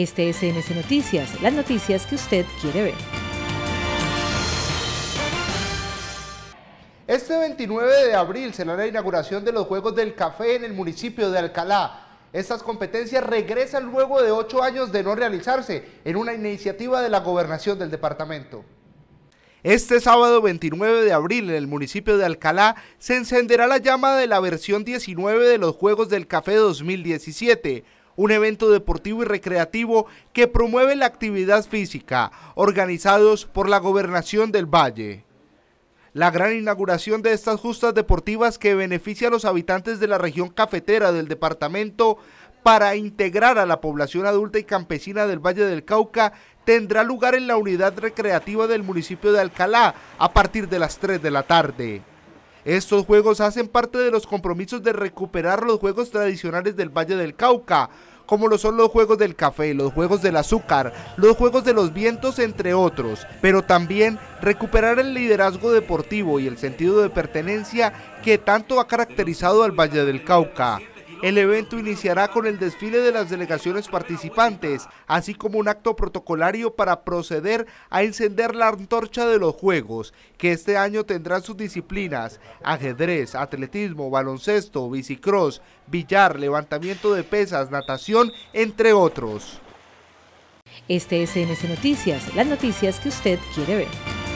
Este es Noticias, las noticias que usted quiere ver. Este 29 de abril será la inauguración de los Juegos del Café en el municipio de Alcalá. Estas competencias regresan luego de ocho años de no realizarse en una iniciativa de la gobernación del departamento. Este sábado 29 de abril en el municipio de Alcalá se encenderá la llama de la versión 19 de los Juegos del Café 2017 un evento deportivo y recreativo que promueve la actividad física, organizados por la Gobernación del Valle. La gran inauguración de estas justas deportivas que beneficia a los habitantes de la región cafetera del departamento para integrar a la población adulta y campesina del Valle del Cauca tendrá lugar en la unidad recreativa del municipio de Alcalá a partir de las 3 de la tarde. Estos juegos hacen parte de los compromisos de recuperar los juegos tradicionales del Valle del Cauca, como lo son los juegos del café, los juegos del azúcar, los juegos de los vientos, entre otros, pero también recuperar el liderazgo deportivo y el sentido de pertenencia que tanto ha caracterizado al Valle del Cauca. El evento iniciará con el desfile de las delegaciones participantes, así como un acto protocolario para proceder a encender la antorcha de los Juegos, que este año tendrán sus disciplinas, ajedrez, atletismo, baloncesto, bicicross, billar, levantamiento de pesas, natación, entre otros. Este es NS Noticias, las noticias que usted quiere ver.